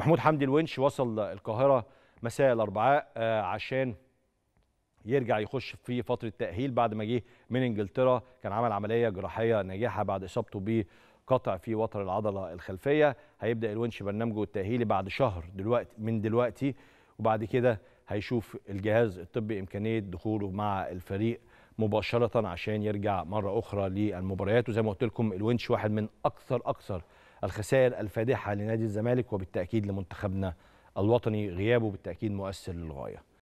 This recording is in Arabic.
محمود حمدي الونش وصل القاهرة مساء الأربعاء آه، عشان يرجع يخش في فترة تأهيل بعد ما جه من إنجلترا كان عمل عملية جراحية ناجحة بعد إصابته بقطع في وتر العضلة الخلفية هيبدأ الونش برنامجه التأهيلي بعد شهر دلوقتي من دلوقتي وبعد كده هيشوف الجهاز الطبي إمكانية دخوله مع الفريق مباشرة عشان يرجع مرة أخرى للمباريات وزي ما قلت لكم الونش واحد من أكثر أكثر الخسائر الفادحة لنادي الزمالك وبالتأكيد لمنتخبنا الوطني غيابه بالتأكيد مؤثر للغاية